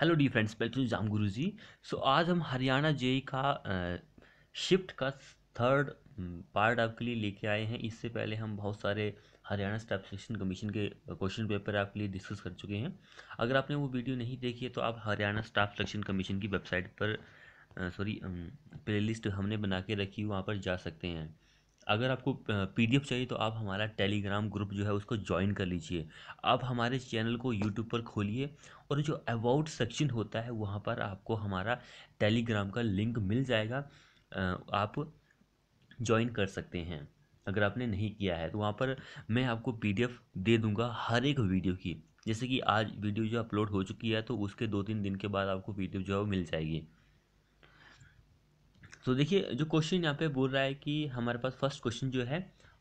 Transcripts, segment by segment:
Hello the friends welcome जाम गुरु जी सो आज हम हरियाणा जे का शिफ्ट का थर्ड हम्म, पार्ट आपके लिए लेके आए हैं इससे पहले हम बहुत सारे हरियाणा स्टाफ सिलेक्शन कमीशन के क्वेश्चन पेपर आपके लिए डिस्कस कर चुके हैं अगर आपने वो वीडियो नहीं देखी है तो आप हरियाणा स्टाफ सिलेक्शन कमीशन की वेबसाइट पर सॉरी प्लेलिस्ट हमने बना के रखी वहाँ पर जा सकते हैं अगर आपको पीडीएफ चाहिए तो आप हमारा टेलीग्राम ग्रुप जो है उसको ज्वाइन कर लीजिए आप हमारे चैनल को यूट्यूब पर खोलिए और जो अबाउट सेक्शन होता है वहाँ पर आपको हमारा टेलीग्राम का लिंक मिल जाएगा आप ज्वाइन कर सकते हैं अगर आपने नहीं किया है तो वहाँ पर मैं आपको पीडीएफ दे दूँगा हर एक वीडियो की जैसे कि आज वीडियो जो अपलोड हो चुकी है तो उसके दो तीन दिन के बाद आपको पीडीएफ जो है वो मिल जाएगी तो देखिए जो क्वेश्चन यहाँ पे बोल रहा है कि हमारे पास फर्स्ट क्वेश्चन जो है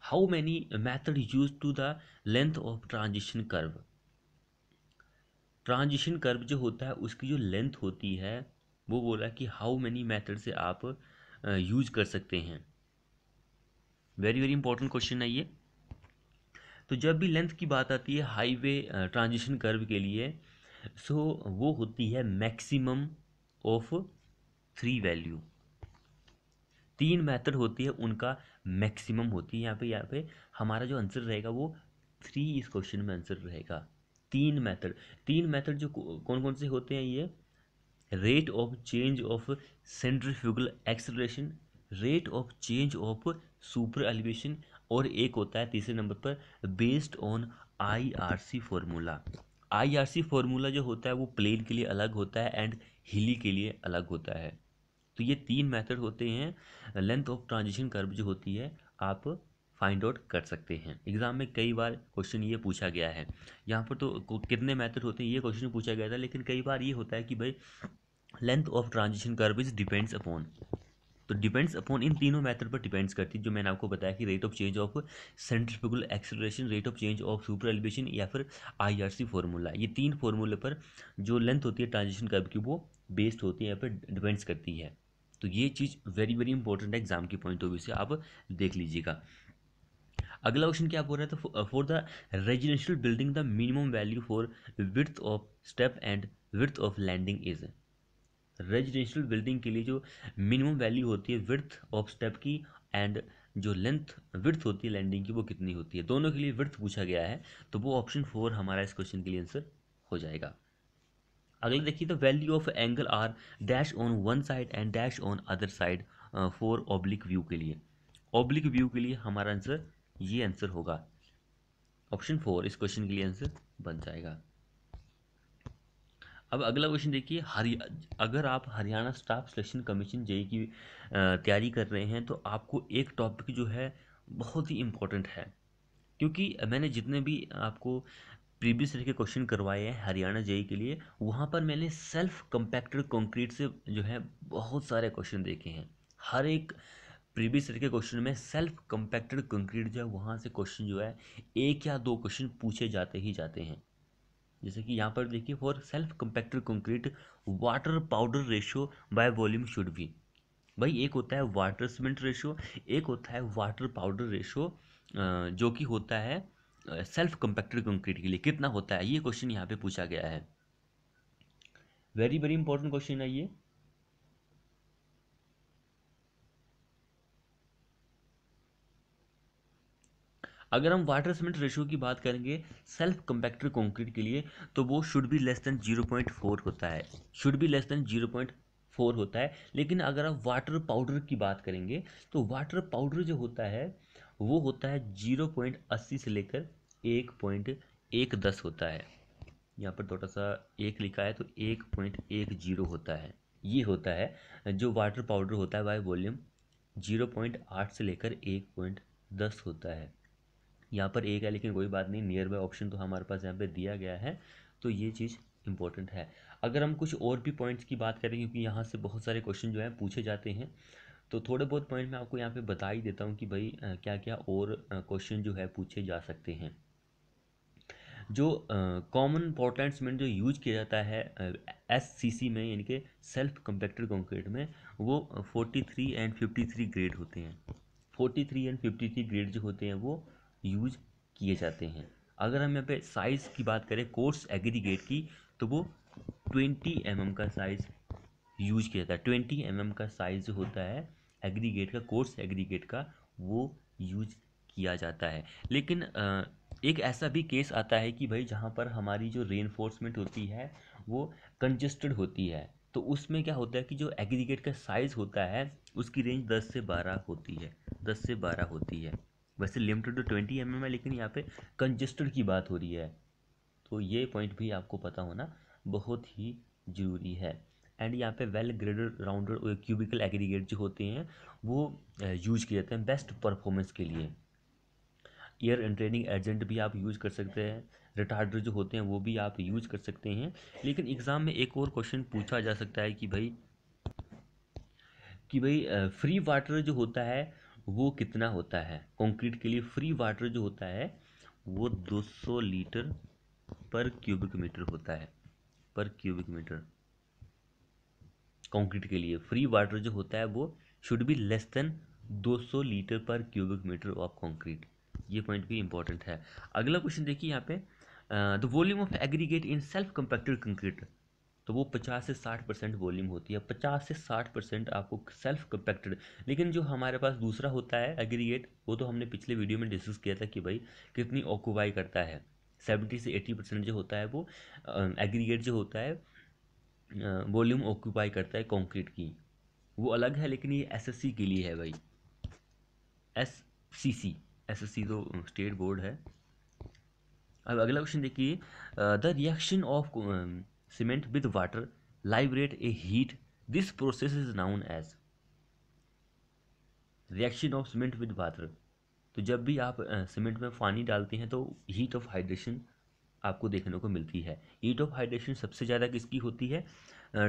how many method use to the length of transition curve transition curve जो होता है उसकी जो लेंथ होती है वो बोल रहा है कि हाउ मैनी मैथड से आप यूज कर सकते हैं वेरी वेरी इंपॉर्टेंट क्वेश्चन है ये तो जब भी लेंथ की बात आती है हाईवे ट्रांजिशन कर्व के लिए सो वो होती है मैक्सिमम ऑफ थ्री वैल्यू तीन मेथड होती है उनका मैक्सिमम होती है यहाँ पे यहाँ पे हमारा जो आंसर रहेगा वो थ्री इस क्वेश्चन में आंसर रहेगा तीन मेथड तीन मेथड जो कौन कौन से होते हैं ये rate of change of centrifugal acceleration rate of change of super elevation और एक होता है तीसरे नंबर पर based on IRC formula IRC formula जो होता है वो प्लेन के लिए अलग होता है एंड हिली के लिए अलग होता है तो ये तीन मेथड होते हैं लेंथ ऑफ ट्रांजिशन कर्व जो होती है आप फाइंड आउट कर सकते हैं एग्जाम में कई बार क्वेश्चन ये पूछा गया है यहाँ पर तो कितने मेथड होते हैं ये क्वेश्चन पूछा गया था लेकिन कई बार ये होता है कि भाई length of transition curve is depends upon तो डिपेंड्स अपॉन इन तीनों मेथड पर डिपेंड्स करती है जो मैंने आपको बताया कि rate of change of centrifugal acceleration rate of change of super elevation या फिर आईआरसी फार्मूला ये तीन फार्मूले पर जो लेंथ होती है ट्रांजिशन कर्व की वो बेस्ड होती है या फिर डिपेंड्स करती है तो ये चीज़ वेरी वेरी इंपॉर्टेंट है एग्जाम के पॉइंट ऑफ व्यू से आप देख लीजिएगा अगला क्वेश्चन क्या बोल रहा है तो for the residential building the minimum value for width of step and width of landing is residential building के लिए जो मिनिमम वैल्यू होती है विर्थ ऑफ स्टेप की एंड जो लेंथ विर्थ होती है लैंडिंग की वो कितनी होती है दोनों के लिए विर्थ पूछा गया है तो वो ऑप्शन फोर हमारा इस क्वेश्चन के लिए आंसर हो जाएगा अगले देखिए तो value of angle are dash on one side and dash on other side for oblique view के लिए ऑब्लिक व्यू के लिए हमारा आंसर ये आंसर होगा ऑप्शन फोर इस क्वेश्चन के लिए आंसर बन जाएगा अब अगला क्वेश्चन देखिए हरिया अगर आप Haryana staff selection commission JE की uh, तैयारी कर रहे हैं तो आपको एक टॉपिक जो है बहुत ही इम्पोर्टेंट है क्योंकि मैंने जितने भी आपको प्रीवियस ईयर के क्वेश्चन करवाए हैं हरियाणा जेई के लिए वहाँ पर मैंने सेल्फ कंपैक्टेड कंक्रीट से जो है बहुत सारे क्वेश्चन देखे हैं हर एक प्रीवियस ईयर के क्वेश्चन में सेल्फ कंपैक्टेड कंक्रीट जो है वहाँ से क्वेश्चन जो है एक या दो क्वेश्चन पूछे जाते ही जाते हैं जैसे कि यहाँ पर देखिए for self compacted concrete water powder ratio by volume should be भाई एक होता है वाटर सीमेंट रेशियो एक होता है वाटर पाउडर रेशियो जो कि होता है सेल्फ कंपेक्टेड कंक्रीट के लिए कितना होता है ये क्वेश्चन यहाँ पे पूछा गया है वेरी वेरी इंपॉर्टेंट क्वेश्चन है ये अगर हम वाटर सीमेंट रेशियो की बात करेंगे सेल्फ कंपेक्टेड कंक्रीट के लिए तो वो should be less than zero point four होता है should be less than zero point four होता है लेकिन अगर आप वाटर पाउडर की बात करेंगे तो वाटर पाउडर जो होता है वो होता है जीरो पॉइंट अस्सी से लेकर एक पॉइंट एक दस होता है यहाँ पर थोड़ा सा एक लिखा है तो एक पॉइंट एक जीरो होता है ये होता है जो वाटर पाउडर होता है बाय वॉल्यूम जीरो पॉइंट आठ से लेकर एक पॉइंट दस होता है यहाँ पर एक है लेकिन कोई बात नहीं नियर बाय ऑप्शन तो हमारे पास यहाँ पे दिया गया है तो ये चीज़ इंपॉर्टेंट है अगर हम कुछ और भी पॉइंट्स की बात करें क्योंकि यहाँ से बहुत सारे क्वेश्चन जो हैं पूछे जाते हैं तो थोड़े बहुत पॉइंट मैं आपको यहाँ पे बता ही देता हूँ कि भाई क्या क्या और क्वेश्चन जो है पूछे जा सकते हैं जो कॉमन पोर्टलैंड सीमेंट जो यूज किया जाता है एस में यानी कि सेल्फ कंपेक्टेड कंक्रीट में वो forty three and fifty three grade होते हैं forty three and fifty three grade जो होते हैं वो यूज किए जाते हैं अगर हम यहाँ पे साइज़ की बात करें कोर्स एग्रीगेट की तो वो ट्वेंटी एम mm का साइज़ यूज किया जाता है ट्वेंटी एम mm का साइज़ जो होता है एग्रीगेट का कोर्स एग्रीगेट का वो यूज किया जाता है लेकिन एक ऐसा भी केस आता है कि भाई जहाँ पर हमारी जो रेनफोर्समेंट होती है वो कंजस्टेड होती है तो उसमें क्या होता है कि जो एग्रीगेट का साइज़ होता है उसकी रेंज दस से बारह होती है दस से बारह होती है वैसे लिमिटेड टू ट्वेंटी एम है लेकिन यहाँ पे कंजस्टेड की बात हो रही है तो ये पॉइंट भी आपको पता होना बहुत ही ज़रूरी है एंड यहाँ पे well graded rounded cubical aggregate जो होते हैं वो यूज किए जाते हैं बेस्ट परफॉर्मेंस के लिए एयर एंड ट्रेनिंग एजेंट भी आप यूज़ कर सकते हैं रिटार्डर जो होते हैं वो भी आप यूज़ कर सकते हैं लेकिन एग्ज़ाम में एक और क्वेश्चन पूछा जा सकता है कि भाई कि भाई फ्री वाटर जो होता है वो कितना होता है कंक्रीट के लिए फ्री वाटर जो होता है वो 200 लीटर पर क्यूबिक मीटर होता है पर क्यूबिक मीटर कंक्रीट के लिए फ्री वाटर जो होता है वो should be less than 200 litre per cubic metre of concrete ये पॉइंट भी इंपॉर्टेंट है अगला क्वेश्चन देखिए यहाँ पे the volume of aggregate in self compacted concrete तो वो 50 से 60 परसेंट वॉल्यूम होती है 50 से 60 परसेंट आपको सेल्फ कंपेक्टेड लेकिन जो हमारे पास दूसरा होता है एग्रीगेट वो तो हमने पिछले वीडियो में डिस्कस किया था कि भाई कितनी ऑक्यूपाई करता है 70 से 80 परसेंट जो होता है वो एग्रीगेट जो होता है वॉल्यूम ऑक्यूपाई करता है कॉन्क्रीट की वो अलग है लेकिन ये एस के लिए है भाई एस सी सी एसएससी जो स्टेट बोर्ड है अब अगला क्वेश्चन देखिए the reaction of cement with water liberate a heat this process is known as reaction of cement with water तो जब भी आप सीमेंट में पानी डालते हैं तो हीट ऑफ हाइड्रेशन आपको देखने को मिलती है हीट ऑफ हाइड्रेशन सबसे ज़्यादा किसकी होती है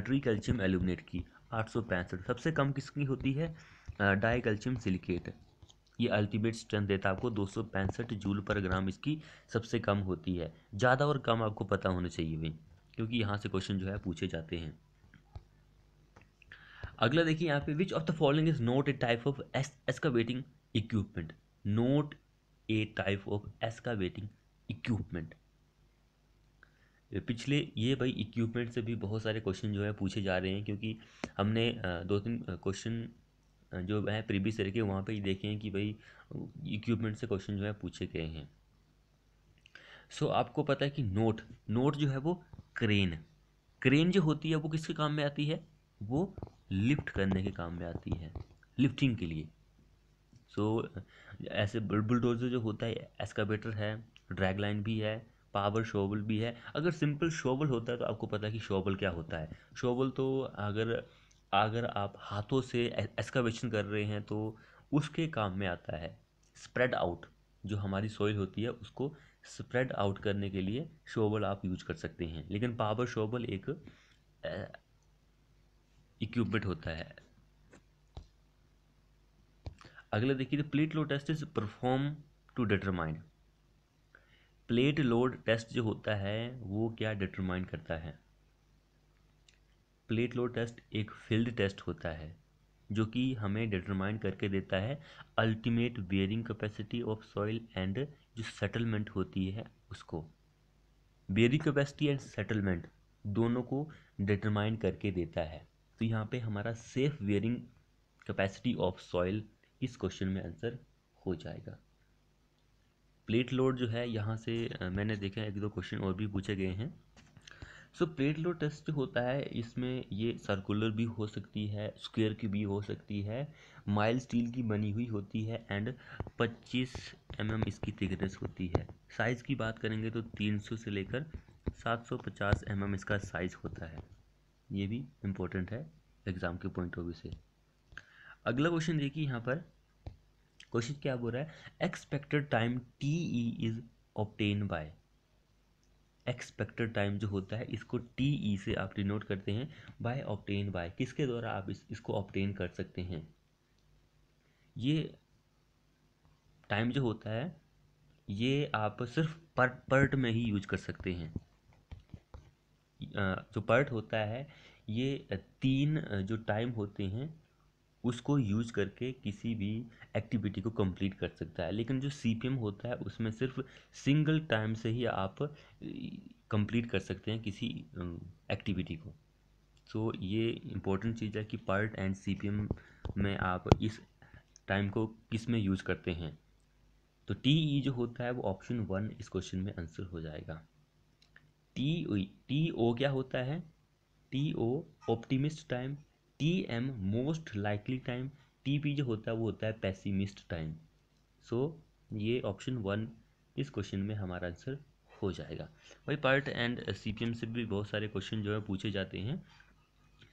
ट्री कैल्शियम एल्यूमिनेट की आठ सौ पैंसठ सबसे कम किसकी होती है डाई कैल्शियम सिलिकेट ये अल्टीमेट स्ट्रेंथ देता है आपको दो जूल पर ग्राम इसकी सबसे कम होती है ज़्यादा और कम आपको पता होना चाहिए भाई क्योंकि यहाँ से क्वेश्चन जो है पूछे जाते हैं अगला देखिए यहाँ पे which of the following is not a type of S excavating equipment not a type of excavating equipment पिछले ये भाई इक्विपमेंट से भी बहुत सारे क्वेश्चन जो है पूछे जा रहे हैं क्योंकि हमने दो तीन क्वेश्चन जो है प्रीवियस ईयर के वहाँ पे ही देखें कि भाई इक्विपमेंट से क्वेश्चन जो है पूछे गए हैं सो so, आपको पता है कि नोट नोट जो है वो क्रेन क्रेन जो होती है वो किसके काम में आती है वो लिफ्ट करने के काम में आती है लिफ्टिंग के लिए सो so, ऐसे बुलडोजर जो होता है एस्कावेटर है ड्रैग लाइन भी है पावर शोवल भी है अगर सिंपल शोवल होता है तो आपको पता है कि शोवल क्या होता है शोवल तो अगर अगर आप हाथों से एक्सकवेशन कर रहे हैं तो उसके काम में आता है स्प्रेड आउट जो हमारी सॉइल होती है उसको स्प्रेड आउट करने के लिए शोबल आप यूज कर सकते हैं लेकिन पावर शोबल एक इक्विपमेंट होता है अगला देखिए plate load test is perform to determine plate load test जो होता है वो क्या डिटरमाइन करता है प्लेट लोड टेस्ट एक फील्ड टेस्ट होता है जो कि हमें डिटरमाइन करके देता है ultimate bearing capacity of soil and जो सेटलमेंट होती है उसको बेयरिंग कैपेसिटी एंड सेटलमेंट दोनों को डिटरमाइन करके देता है तो यहाँ पे हमारा safe bearing capacity of soil इस क्वेश्चन में आंसर हो जाएगा प्लेट लोड जो है यहाँ से मैंने देखा एक दो क्वेश्चन और भी पूछे गए हैं सो प्लेट लो टेस्ट जो होता है इसमें ये सर्कुलर भी हो सकती है स्क्वायर की भी हो सकती है माइल स्टील की बनी हुई होती है एंड 25 एम mm इसकी थिकनेस होती है साइज़ की बात करेंगे तो 300 से लेकर 750 सौ mm इसका साइज़ होता है ये भी इम्पोर्टेंट है एग्ज़ाम के पॉइंट ऑफ व्यू से अगला क्वेश्चन देखिए यहाँ पर क्वेश्चन क्या बोल रहा है expected time T E is obtain by expected time जो होता है इसको टी ई e से आप डिनोट करते हैं बाय ऑप्टेन बाय किसके द्वारा आप इस, इसको ऑप्टेन कर सकते हैं ये टाइम जो होता है ये आप सिर्फ पर पर्ट में ही यूज कर सकते हैं जो पर्ट होता है ये तीन जो टाइम होते हैं उसको यूज करके किसी भी एक्टिविटी को कंप्लीट कर सकता है लेकिन जो सी होता है उसमें सिर्फ सिंगल टाइम से ही आप कंप्लीट कर सकते हैं किसी एक्टिविटी को सो so, ये इम्पोर्टेंट चीज़ है कि पार्ट एंड सी में आप इस टाइम को किस में यूज करते हैं तो टी ई e जो होता है वो ऑप्शन वन इस क्वेश्चन में आंसर हो जाएगा टी टी ओ क्या होता है T O optimist time T M most likely time T P जो होता है वो होता है पैसीमिस्ट टाइम सो ये ऑप्शन वन इस क्वेश्चन में हमारा आंसर हो जाएगा वही PERT and C P M से भी बहुत सारे क्वेश्चन जो है पूछे जाते हैं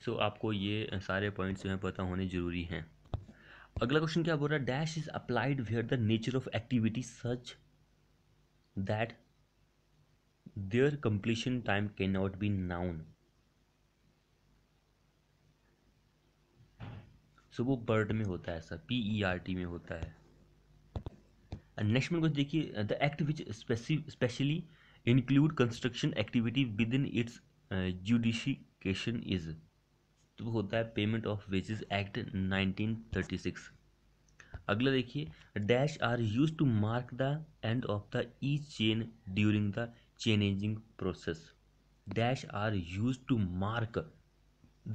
सो so, आपको ये सारे पॉइंट्स जो हैं पता होने ज़रूरी हैं अगला क्वेश्चन क्या बोल रहा है dash is applied where the nature of activity such that their completion time can not be known so वो बर्ड में होता है ऐसा पी ई आर टी में होता है नेक्स्ट में कुछ देखिए the act which specially include construction activity within its jurisdiction is तो वो होता है पेमेंट ऑफ वेजेस एक्ट 1936 अगला देखिए dash are use to mark the end of the each chain during the chaining process dash are use to mark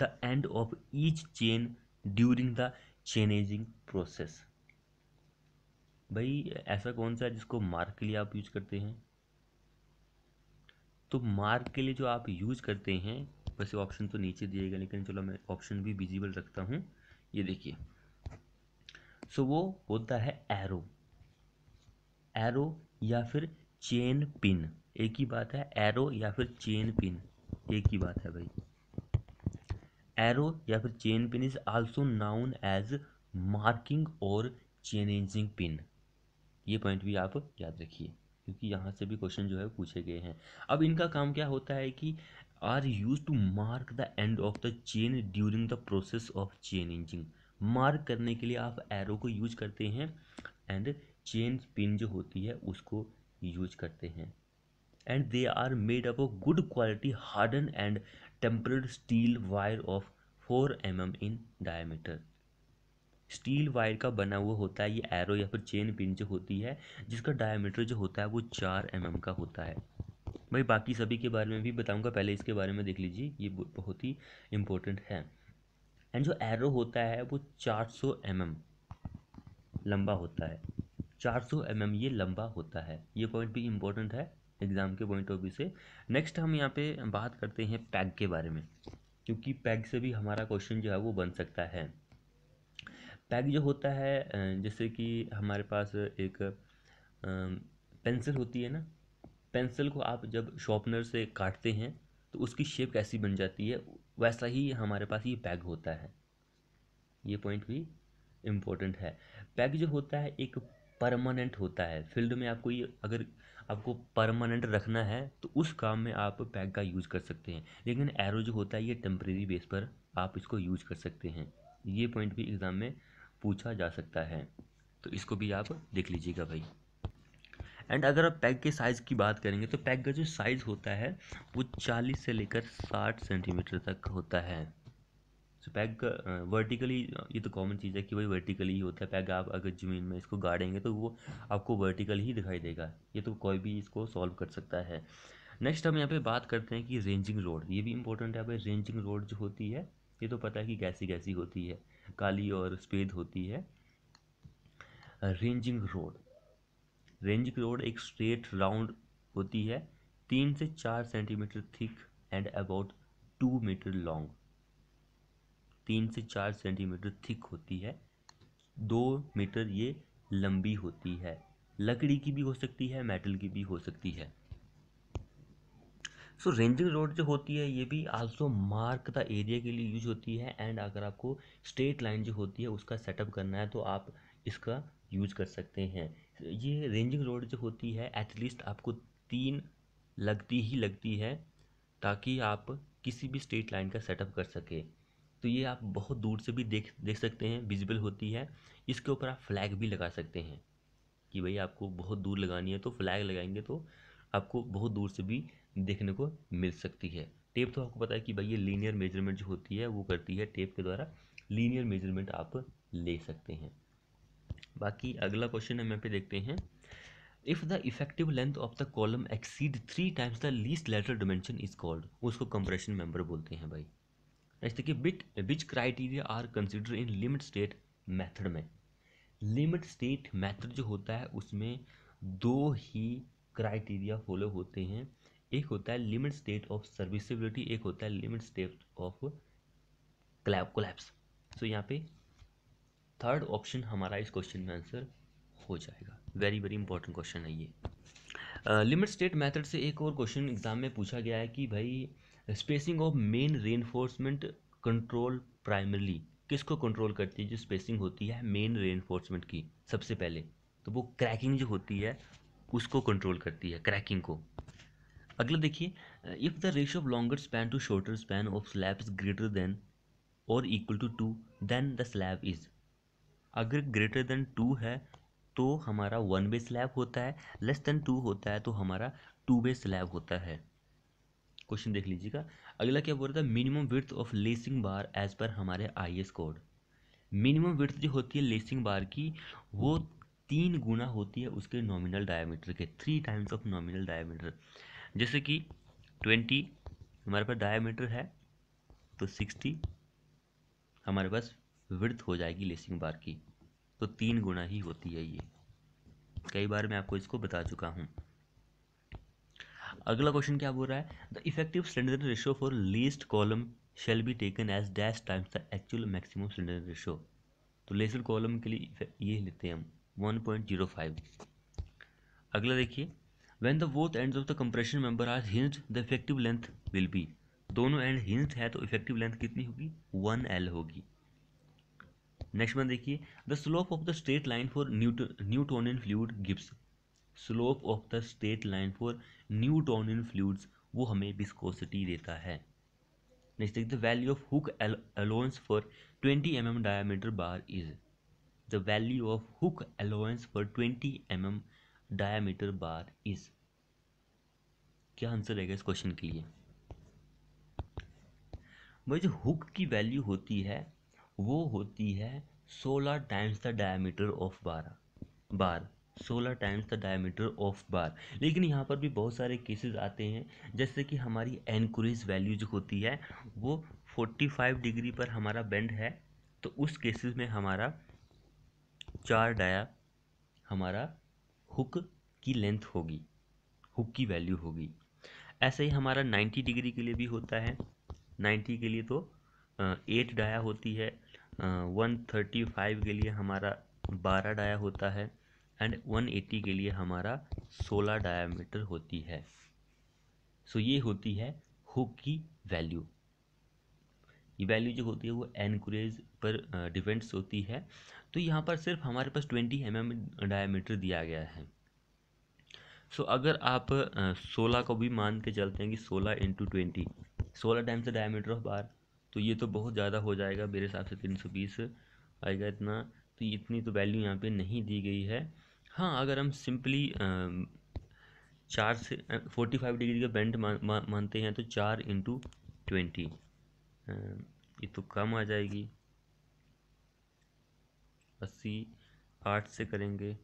the end of each chain during the chaining process भाई ऐसा कौन सा है जिसको mark के लिए आप यूज करते हैं तो मार्क के लिए जो आप यूज करते हैं वैसे ऑप्शन तो नीचे दिए गए लेकिन चलो मैं ऑप्शन भी विजिबल रखता हूँ ये देखिए सो so, वो होता है एरो एरो या फिर चेन पिन एक ही बात है एरो या फिर चेन पिन एक ही बात है भाई एरो या फिर chain pin is also known as marking और चेंजिंग पिन ये पॉइंट भी आप याद रखिए क्योंकि यहाँ से भी क्वेश्चन जो है पूछे गए हैं अब इनका काम क्या होता है कि are use to mark the end of the chain during the process of chaining mark करने के लिए आप एरो को यूज करते हैं एंड चेन पिन जो होती है उसको यूज करते हैं and they are made up of good quality harden and tempered steel wire of 4 एम mm in diameter. Steel wire का बना हुआ होता है ये एरो या फिर चेन पिन जो होती है जिसका डायमीटर जो होता है वो चार एम mm का होता है भाई बाकी सभी के बारे में भी बताऊंगा पहले इसके बारे में देख लीजिए ये बहुत ही इम्पोर्टेंट है एंड जो एरो होता है वो 400 सौ mm लंबा होता है 400 सौ mm ये लंबा होता है ये पॉइंट भी इम्पोर्टेंट है एग्ज़ाम के पॉइंट ऑफ व्यू से नेक्स्ट हम यहाँ पे बात करते हैं पैग के बारे में क्योंकि पैग से भी हमारा क्वेश्चन जो है वो बन सकता है पैग जो होता है जैसे कि हमारे पास एक पेंसिल होती है ना पेंसिल को आप जब शॉर्पनर से काटते हैं तो उसकी शेप कैसी बन जाती है वैसा ही हमारे पास ये पैग होता है ये पॉइंट भी इम्पोर्टेंट है पैग जो होता है एक परमानेंट होता है फील्ड में आपको ये अगर आपको परमानेंट रखना है तो उस काम में आप पैक का यूज़ कर सकते हैं लेकिन एरो जो होता है ये टेम्प्रेरी बेस पर आप इसको यूज कर सकते हैं ये पॉइंट भी एग्ज़ाम में पूछा जा सकता है तो इसको भी आप देख लीजिएगा भाई एंड अगर आप पैक के साइज़ की बात करेंगे तो पैग का जो साइज़ होता है वो चालीस से लेकर साठ सेंटीमीटर तक होता है सो पैग का वर्टिकली ये तो कॉमन चीज़ है कि भाई वर्टिकली ही होता है पैग आप अगर ज़मीन में इसको गाड़ेंगे तो वो आपको वर्टिकल ही दिखाई देगा ये तो कोई भी इसको सॉल्व कर सकता है नेक्स्ट हम यहाँ पे बात करते हैं कि रेंजिंग रोड ये भी इंपॉर्टेंट है भाई रेंजिंग रोड जो होती है ये तो पता है कि कैसी कैसी होती है काली और स्पेद होती है रेंजिंग रोड रेंजिंग रोड एक स्ट्रेट राउंड होती है तीन से चार centimetre thick and about two metre long तीन से चार सेंटीमीटर थिक होती है दो मीटर ये लंबी होती है लकड़ी की भी हो सकती है मेटल की भी हो सकती है सो रेंजिंग रोड जो होती है ये भी आल्सो मार्क द एरिया के लिए यूज होती है एंड अगर आपको स्ट्रेट लाइन जो होती है उसका सेटअप करना है तो आप इसका यूज कर सकते हैं ये रेंजिंग रोड जो होती है एटलीस्ट आपको तीन लगती ही लगती है ताकि आप किसी भी स्ट्रेट लाइन का सेटअप कर सकें तो ये आप बहुत दूर से भी देख देख सकते हैं विजिबल होती है इसके ऊपर आप फ्लैग भी लगा सकते हैं कि भाई आपको बहुत दूर लगानी है तो फ्लैग लगाएंगे तो आपको बहुत दूर से भी देखने को मिल सकती है टेप तो आपको पता है कि भाई ये लीनियर मेजरमेंट जो होती है वो करती है टेप के द्वारा लीनियर मेजरमेंट आप ले सकते हैं बाकी अगला क्वेश्चन हम यहाँ पे देखते हैं if the effective length of the column exceed three times the least lateral dimension is called उसको कंप्रेशन मेंबर बोलते हैं भाई नेक्स्ट देखिए bit which criteria are consider in limit state method में लिमिट स्टेट मेथड जो होता है उसमें दो ही क्राइटेरिया फॉलो होते हैं एक होता है लिमिट स्टेट ऑफ सर्विसबिलिटी एक होता है limit state of collapse so यहाँ पे थर्ड ऑप्शन हमारा इस क्वेश्चन में आंसर हो जाएगा वेरी वेरी इंपॉर्टेंट क्वेश्चन है ये लिमिट स्टेट मेथड से एक और क्वेश्चन एग्जाम में पूछा गया है कि भाई spacing of main reinforcement control primarily किसको कंट्रोल करती है जो स्पेसिंग होती है मेन रेनफोर्समेंट की सबसे पहले तो वो क्रैकिंग जो होती है उसको कंट्रोल करती है क्रैकिंग को अगला देखिए if the ratio of longer span to shorter span of slab is greater than और equal to two then the slab is अगर ग्रेटर देन टू है तो हमारा वन वे स्लैब होता है लेस देन टू होता है तो हमारा टू वे स्लैब होता है क्वेश्चन देख लीजिएगा अगला क्या बोल रहा था minimum width of lacing bar as per हमारे आई कोड मिनिमम विर्थ जो होती है लेसिंग बार की वो तीन गुना होती है उसके नॉमिनल डायामीटर के three times of nominal diameter जैसे कि ट्वेंटी हमारे पास डायामीटर है तो सिक्सटी हमारे पास विर्थ हो जाएगी लेसिंग बार की तो तीन गुना ही होती है ये कई बार मैं आपको इसको बता चुका हूँ अगला क्वेश्चन क्या बोल रहा है the effective slenderness ratio for laced column shall be taken as dash times the actual maximum slenderness ratio तो लेसर कॉलम के लिए ये लेते हैं हम वन पॉइंट जीरो फाइव अगला देखिए when the both end of the compression member are hinged the effective length will be दोनों एंड हिंस्ड है तो इफेक्टिव लेंथ कितनी होगी वन एल होगी नेक्स्ट वन देखिए the slope of the straight line for Newtonian fluid gives slope of the state line for in fluids वो हमें viscosity देता है next is the value of hook allowance for 20 M M diameter bar is the value of hook allowance for 20 M M diameter bar is क्या answer रहेगा इस question के लिए भाई जो हुक की वैल्यू होती है वो होती है सोलह times the diameter of bar bar सोलह times the diameter of bar लेकिन यहाँ पर भी बहुत सारे केसेस आते हैं जैसे कि हमारी एनक्रीज वैल्यू जो होती है वो फोर्टी फाइव डिग्री पर हमारा बेंड है तो उस केसेस में हमारा चार डाया हमारा हुक की लेंथ होगी हुक की वैल्यू होगी ऐसे ही हमारा नाइन्टी डिग्री के लिए भी होता है नाइन्टी के लिए तो एट डाया होती है वन थर्टी फाइव के लिए हमारा बारह डाया होता है एंड 180 के लिए हमारा 16 डायमीटर होती है सो so ये होती है हुक की वैल्यू ये वैल्यू जो होती है वो एनक्रेज पर डिपेंड्स होती है तो यहाँ पर सिर्फ हमारे पास 20 एम एम डायामीटर दिया गया है सो so, अगर आप सोलह को भी मान के चलते हैं कि सोलह इंटू ट्वेंटी सोलह times the diameter of bar तो ये तो बहुत ज़्यादा हो जाएगा मेरे हिसाब से तीन सौ बीस आएगा इतना तो इतनी तो वैल्यू यहाँ पे नहीं दी गई है हाँ अगर हम सिंपली चार से फोर्टी फाइव डिग्री का बेंड मानते हैं तो चार इंटू ट्वेंटी ये तो कम आ जाएगी अस्सी आठ से करेंगे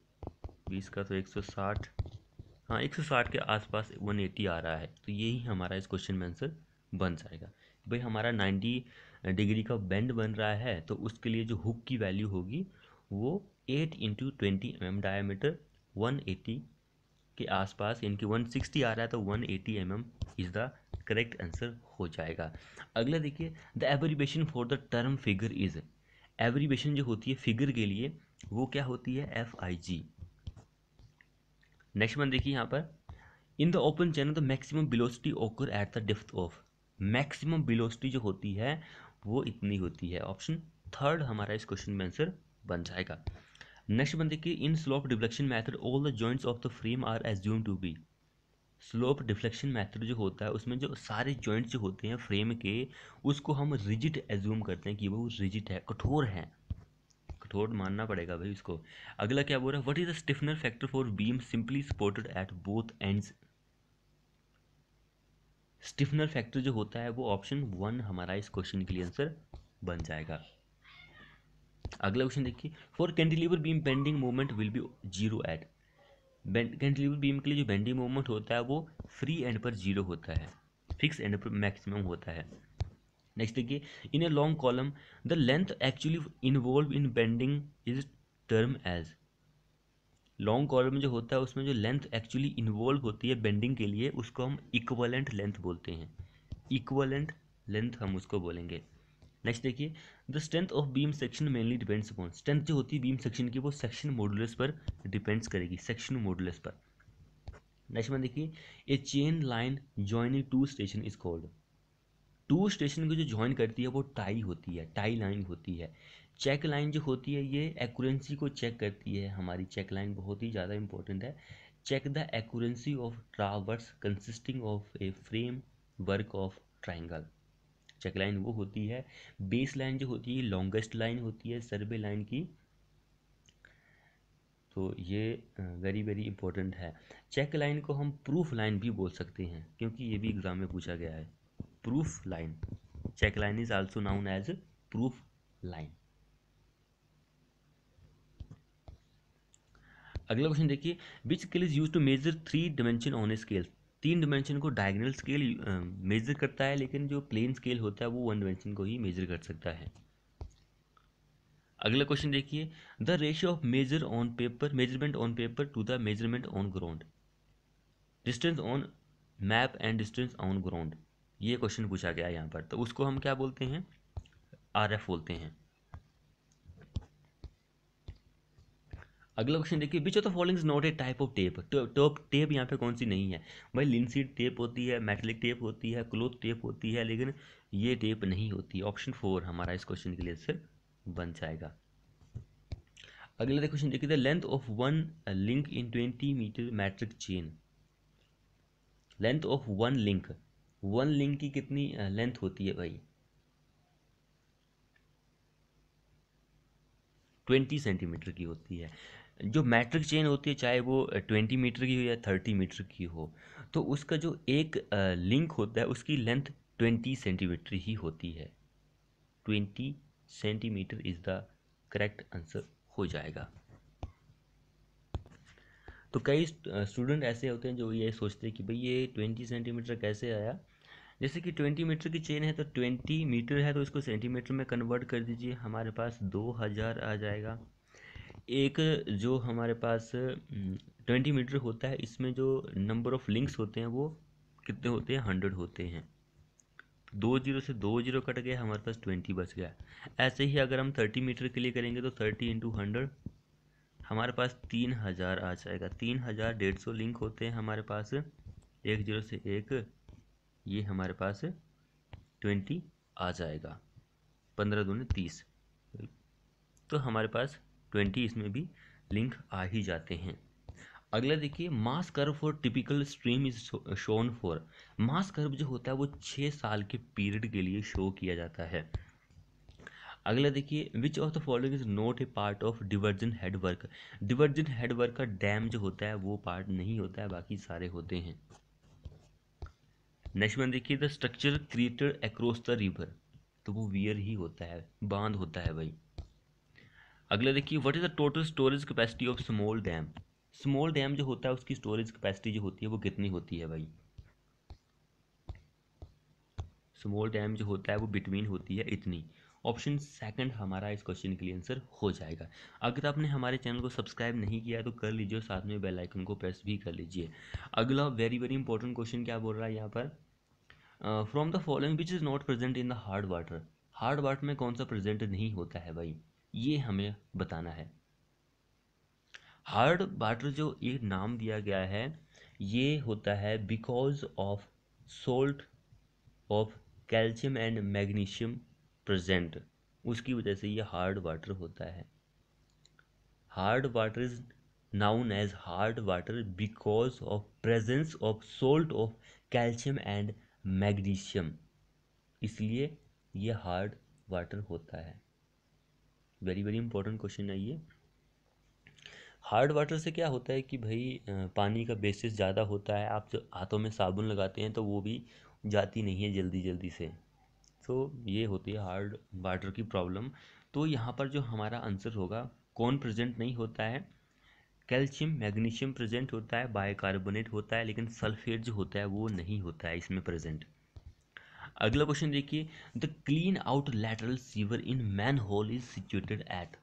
बीस का तो एक सौ साठ हाँ एक सौ साठ के आसपास वन एटी आ रहा है तो यही हमारा इस क्वेश्चन में आंसर बन जाएगा भाई हमारा नाइन्टी डिग्री का बेंड बन रहा है तो उसके लिए जो हुक की वैल्यू होगी वो eight into twenty M M diameter one eighty के आसपास यानी कि वन सिक्सटी आ रहा है तो one eighty M M is the correct answer हो जाएगा अगला देखिए the abbreviation for the term figure is abbreviation जो होती है फिगर के लिए वो क्या होती है F I G next one देखिए यहाँ पर in the open channel the maximum velocity occur at the depth of maximum velocity जो होती है वो इतनी होती है ऑप्शन थर्ड हमारा इस क्वेश्चन में आंसर बन जाएगा नेक्स्ट बंदे की in slope deflection method all the joints of the frame are assume to be slope deflection method जो होता है उसमें जो सारे जॉइंट्स जो होते हैं फ्रेम के उसको हम रिजिट एज्यूम करते हैं कि वो रिजिट है कठोर है कठोर मानना पड़ेगा भाई उसको अगला क्या बोल रहा है what is the stiffness factor for beam simply supported at both ends stiffness factor जो होता है वो ऑप्शन वन हमारा इस क्वेश्चन के लिए आंसर बन जाएगा अगला क्वेश्चन देखिए for cantilever beam bending moment will be zero at cantilever beam के लिए जो बेंडिंग मूवमेंट होता है वो फ्री एंड पर जीरो होता है फिक्स एंड पर मैक्सिमम होता है नेक्स्ट देखिए in a long column the length actually involve in bending is term as long column में जो होता है उसमें जो लेंथ एक्चुअली इन्वॉल्व होती है बेंडिंग के लिए उसको हम इक्वलेंट लेंथ बोलते हैं इक्वलेंट लेंथ हम उसको बोलेंगे नेक्स्ट देखिए the strength of beam section mainly depends upon strength जो होती है बीम सेक्शन की वो सेक्शन मॉडुलस पर डिपेंड्स करेगी सेक्शन मॉडुलस पर नेक्स्ट में देखिए a chain line joining two station is called two station को जो ज्वाइन करती है वो टाई होती है टाई लाइन होती है चेक लाइन जो होती है ये एक्यूरेंसी को चेक करती है हमारी चेक लाइन बहुत ही ज़्यादा इंपॉर्टेंट है check the accuracy of traverse consisting of a framework of triangle check line वो होती है बेस लाइन जो होती है लॉन्गेस्ट लाइन होती है सर्वे लाइन की तो ये वेरी वेरी इंपॉर्टेंट है चेक लाइन को हम प्रूफ लाइन भी बोल सकते हैं क्योंकि ये भी एग्ज़ाम में पूछा गया है proof line check line is also known as proof line अगला क्वेश्चन देखिए which scale is use to measure three dimension on a scale तीन डिमेंशन को डायगनल स्केल मेजर करता है लेकिन जो प्लेन स्केल होता है वो वन डिमेंशन को ही मेजर कर सकता है अगला क्वेश्चन देखिए the ratio of measure on paper measurement on paper to the measurement on ground distance on map and distance on ground ये क्वेश्चन पूछा गया है यहाँ पर तो उसको हम क्या बोलते हैं आर एफ बोलते हैं अगला क्वेश्चन देखिए which of falling not a type of tape top tape यहाँ पे कौन सी नहीं है भाई लिनसीड टेप होती है मेटलिक टेप होती है क्लोथ टेप होती है लेकिन ये टेप नहीं होती ऑप्शन फोर हमारा इस क्वेश्चन के लिए आंसर बन जाएगा अगला क्वेश्चन देखिए the length of one link in twenty metre metric chain length of one link one link की कितनी लेंथ uh, होती है भाई ट्वेंटी सेंटीमीटर की होती है जो मैट्रिक चेन होती है चाहे वो ट्वेंटी मीटर की हो या थर्टी मीटर की हो तो उसका जो एक लिंक होता है उसकी लेंथ ट्वेंटी सेंटीमीटर ही होती है twenty centimetre is the correct answer हो जाएगा तो कई स्टूडेंट ऐसे होते हैं जो ये सोचते हैं कि भाई ये ट्वेंटी सेंटीमीटर कैसे आया जैसे कि ट्वेंटी मीटर की चेन है तो ट्वेंटी मीटर है तो इसको सेंटीमीटर में कन्वर्ट कर दीजिए हमारे पास दो हज़ार आ जाएगा एक जो हमारे पास हम्म, ट्वेंटी मीटर होता है इसमें जो नंबर ऑफ लिंक्स होते हैं वो कितने होते हैं हंड्रेड होते हैं दो जीरो से दो जीरो कट गया हमारे पास ट्वेंटी बच गया ऐसे ही अगर हम थर्टी मीटर के लिए करेंगे तो थर्टी इंटू हंड्रेड हमारे पास तीन हज़ार आ जाएगा तीन हज़ार डेढ़ सौ लिंक होते हैं हमारे पास एक जीरो से एक ये हमारे पास ट्वेंटी आ जाएगा पंद्रह दो तीस तो हमारे पास ट्वेंटी इसमें भी लिंक आ ही जाते हैं अगला देखिए mass curve for typical stream is shown for mass curve जो होता है वो छः साल के पीरियड के लिए शो किया जाता है अगला देखिए which of the following is not a part of diversion head work diversion head work का डैम जो होता है वो पार्ट नहीं होता है बाकी सारे होते हैं नेक्स्ट वन देखिए the structure created across the river तो वो वियर ही होता है बांध होता है भाई अगले देखिए what is the total storage capacity of small dam small dam जो होता है उसकी स्टोरेज कैपेसिटी जो होती है वो कितनी होती है भाई स्मॉल डैम जो होता है वो बिटवीन होती है इतनी ऑप्शन सेकंड हमारा इस क्वेश्चन के लिए आंसर हो जाएगा अगर आपने हमारे चैनल को सब्सक्राइब नहीं किया तो कर लीजिए और साथ में बेल आइकन को प्रेस भी कर लीजिए अगला वेरी वेरी इंपॉर्टेंट क्वेश्चन क्या बोल रहा है यहाँ पर from the following which is not present in the hard water hard water में कौन सा प्रेजेंट नहीं होता है भाई ये हमें बताना है हार्ड वाटर जो ये नाम दिया गया है ये होता है because of salt of calcium and magnesium present उसकी वजह से ये हार्ड वाटर होता है hard water is known as hard water because of presence of salt of calcium and magnesium इसलिए ये हार्ड वाटर होता है वेरी वेरी इंपॉर्टेंट क्वेश्चन है ये हार्ड वाटर से क्या होता है कि भाई पानी का बेसिस ज़्यादा होता है आप जब हाथों में साबुन लगाते हैं तो वो भी जाती नहीं है जल्दी जल्दी से तो ये होती है हार्ड वाटर की प्रॉब्लम तो यहाँ पर जो हमारा आंसर होगा कौन प्रेजेंट नहीं होता है कैल्शियम मैग्नीशियम प्रेजेंट होता है बायकार्बोनेट होता है लेकिन सल्फेट जो होता है वो नहीं होता है इसमें प्रेजेंट अगला क्वेश्चन देखिए the clean out lateral sewer in manhole is situated at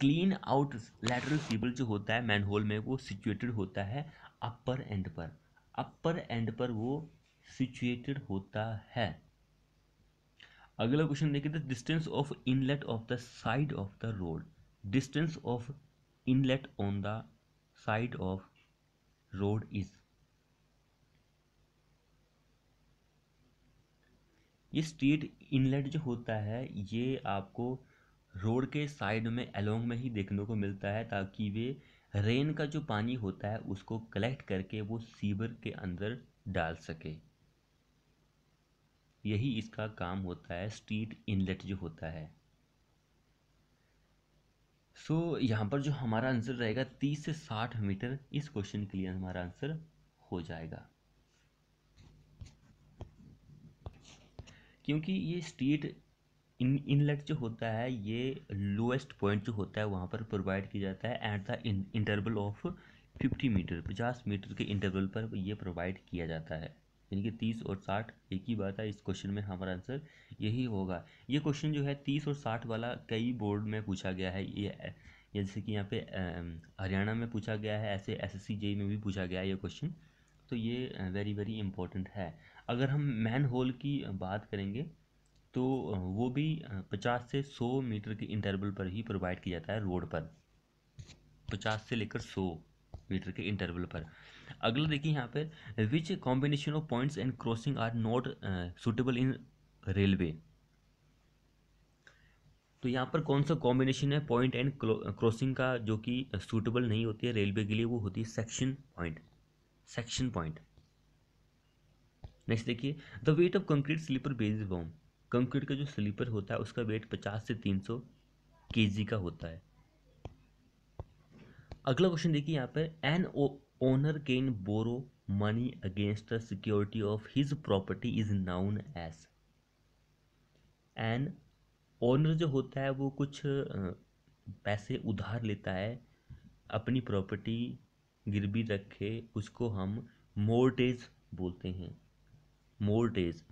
clean out lateral sewer जो होता है मैन होल में वो सिचुएटेड होता है अपर एंड पर अपर एंड पर वो सिचुएटेड होता है अगला क्वेश्चन देखिए the distance of inlet of the side of the road distance of inlet on the side of road is ये स्ट्रीट इनलेट जो होता है ये आपको रोड के साइड में अलोंग में ही देखने को मिलता है ताकि वे रेन का जो पानी होता है उसको कलेक्ट करके वो सीवर के अंदर डाल सके यही इसका काम होता है स्ट्रीट इनलेट जो होता है सो so, यहाँ पर जो हमारा आंसर रहेगा तीस से साठ मीटर इस क्वेश्चन के लिए हमारा आंसर हो जाएगा क्योंकि ये स्ट्रीट इन इनलेट जो होता है ये लोएस्ट पॉइंट जो होता है वहाँ पर प्रोवाइड किया जाता है at the interval of fifty metre पचास मीटर के इंटरवल पर ये प्रोवाइड किया जाता है यानी कि तीस और साठ एक ही बात है इस क्वेश्चन में हमारा आंसर यही होगा ये क्वेश्चन जो है तीस और साठ वाला कई बोर्ड में पूछा गया है ये जैसे कि यहाँ पे हरियाणा में पूछा गया है ऐसे एस एस में भी पूछा गया है ये क्वेश्चन तो ये वेरी वेरी इंपॉर्टेंट है अगर हम मैन होल की बात करेंगे तो वो भी पचास से सौ मीटर के इंटरवल पर ही प्रोवाइड किया जाता है रोड पर पचास से लेकर सौ मीटर के इंटरवल पर अगला देखिए यहाँ पर which combination of points and crossing are not suitable in railway तो यहाँ पर कौन सा कॉम्बिनेशन है पॉइंट एंड क्रॉसिंग का जो कि सूटेबल नहीं होती है रेलवे के लिए वो होती है section point section point next देखिए the weight of concrete sleeper base बॉम कंक्रीट का जो स्लीपर होता है उसका वेट पचास से तीन सौ के का होता है अगला क्वेश्चन देखिए यहाँ पर an owner can borrow money against the security of his property is known as an owner जो होता है वो कुछ पैसे उधार लेता है अपनी प्रॉपर्टी गिरवी रखे उसको हम मोर्टेज बोलते हैं मोर डेज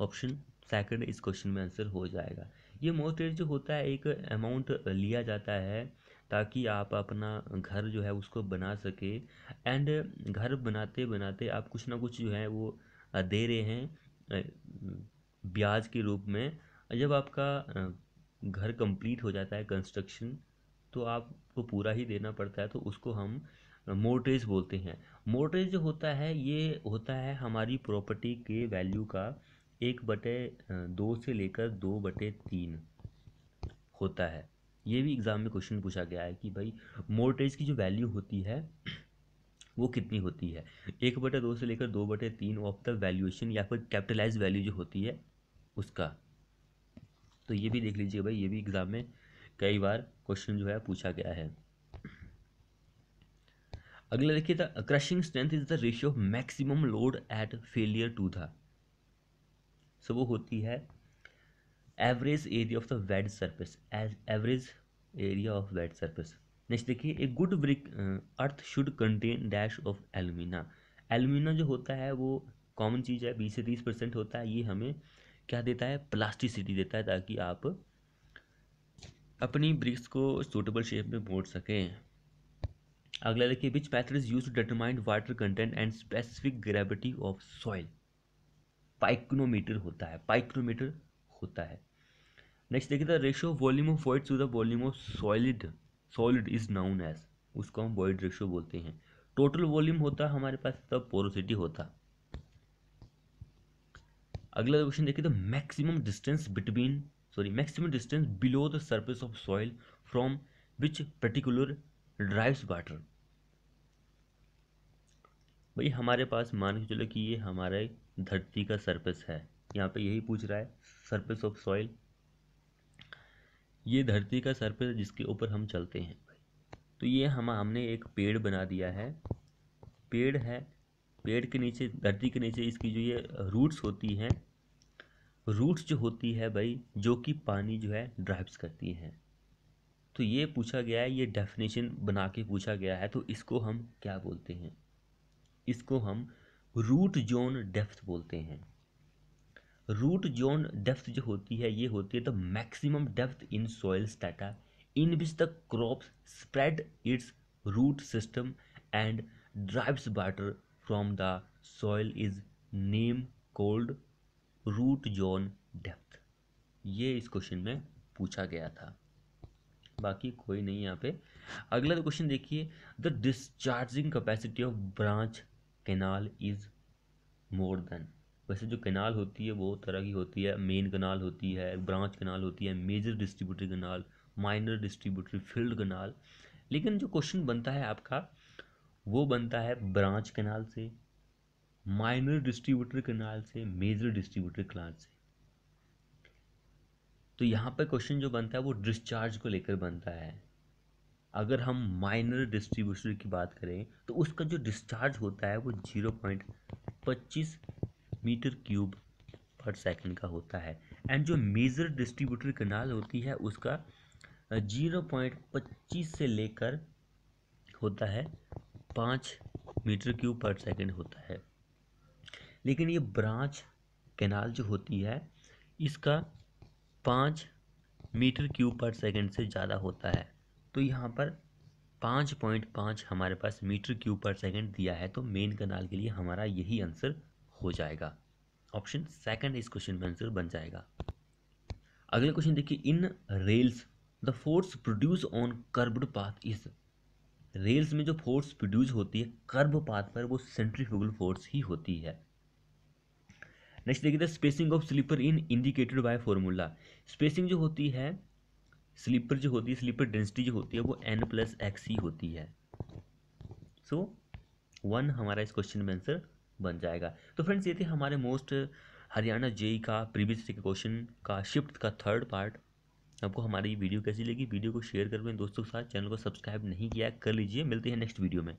ऑप्शन सेकंड इस क्वेश्चन में आंसर हो जाएगा ये मोर डेज जो होता है एक अमाउंट लिया जाता है ताकि आप अपना घर जो है उसको बना सके एंड घर बनाते बनाते आप कुछ ना कुछ जो है वो दे रहे हैं ब्याज के रूप में जब आपका घर कंप्लीट हो जाता है कंस्ट्रक्शन तो आपको पूरा ही देना पड़ता है तो उसको हम मोर्टेज बोलते हैं मोर्टेज जो होता है ये होता है हमारी प्रॉपर्टी के वैल्यू का एक बटे दो से लेकर दो बटे तीन होता है ये भी एग्ज़ाम में क्वेश्चन पूछा गया है कि भाई मोर्टेज की जो वैल्यू होती है वो कितनी होती है एक बटे दो से लेकर दो बटे तीन ऑफ द वैल्यूएशन या फिर कैपिटलाइज वैल्यू जो होती है उसका तो ये भी देख लीजिए भाई ये भी एग्ज़ाम में कई बार क्वेश्चन जो है पूछा गया है अगला देखिए था crushing strength is the ratio of maximum load at failure to था सो वो होती है average area of the bed surface as average area of bed surface next देखिए a good brick earth should contain dash of alumina alumina जो होता है वो कॉमन चीज़ है बीस से तीस परसेंट होता है ये हमें क्या देता है प्लास्टिसिटी देता है ताकि आप अपनी ब्रिक्स को सूटेबल शेप में मोड़ सकें अगला देखिए which method is use to determine water content and specific gravity of soil pycnometer होता है पाइक्नोमीटर होता है नेक्स्ट देखिए the ratio volume of void to the volume of solid solid is known as उसको हम वॉइड रेशियो बोलते हैं total volume होता है हमारे पास तब पोरोसिटी होता अगला क्वेश्चन देखिए the maximum distance between sorry maximum distance below the surface of soil from which particular drives water भाई हमारे पास मान के चलो कि ये हमारे धरती का सरफेस है यहाँ पे यही पूछ रहा है सरफेस ऑफ सॉइल ये धरती का सरफेस जिसके ऊपर हम चलते हैं तो ये हम हमने एक पेड़ बना दिया है पेड़ है पेड़ के नीचे धरती के नीचे इसकी जो ये रूट्स होती हैं रूट्स जो होती है भाई जो कि पानी जो है ड्राइव्स करती हैं तो ये पूछा गया है ये डेफिनेशन बना के पूछा गया है तो इसको हम क्या बोलते हैं इसको हम रूट जोन डेप्थ बोलते हैं रूट जोन डेप्थ जो होती है ये होती है the maximum depth in soil strata in which the crop spread its root system and drives water from the soil is name called root zone depth ये इस क्वेश्चन में पूछा गया था बाकी कोई नहीं यहाँ पे अगला क्वेश्चन तो देखिए the discharging capacity of branch canal is more than वैसे जो कैनाल होती है वो तरह की होती है मेन कैनाल होती है ब्रांच कैनाल होती है major distributary canal minor distributary field canal लेकिन जो क्वेश्चन बनता है आपका वो बनता है ब्रांच कैनाल से माइनर डिस्ट्रीब्यूटर कैनाल से मेजर डिस्ट्रीब्यूटर कैनाल से तो यहाँ पर क्वेश्चन जो बनता है वो डिस्चार्ज को लेकर बनता है अगर हम माइनर डिस्ट्रीब्यूशन की बात करें तो उसका जो डिस्चार्ज होता है वो जीरो पॉइंट पच्चीस मीटर क्यूब पर सेकंड का होता है एंड जो मेजर डिस्ट्रीब्यूटर कनाल होती है उसका जीरो पॉइंट पच्चीस से लेकर होता है पाँच मीटर क्यूब पर सेकंड होता है लेकिन ये ब्रांच कैनाल जो होती है इसका पाँच मीटर क्यूब पर सेकंड से ज़्यादा होता है तो यहाँ पर पाँच पॉइंट पाँच हमारे पास मीटर क्यूब पर सेकंड दिया है तो मेन कनाल के लिए हमारा यही आंसर हो जाएगा ऑप्शन सेकंड इस क्वेश्चन में आंसर बन जाएगा अगला क्वेश्चन देखिए in rails the force produce on curved path is rails में जो फोर्स प्रोड्यूस होती है कर्ब पाथ पर वो सेंट्रीफ्यूगल फोर्स ही होती है नेक्स्ट देखिए the spacing of sleeper in indicated by formula spacing जो होती है स्लीपर जो होती है स्लीपर डेंसिटी जो होती है वो एन प्लस एक्स ही होती है सो so, वन हमारा इस क्वेश्चन में आंसर बन जाएगा तो फ्रेंड्स ये थे हमारे मोस्ट हरियाणा जेई का प्रीवियस के क्वेश्चन का शिफ्ट का थर्ड पार्ट आपको हमारी वीडियो कैसी लगी वीडियो को शेयर कर दोस्तों के साथ चैनल को सब्सक्राइब नहीं किया कर लीजिए मिलते हैं नेक्स्ट वीडियो में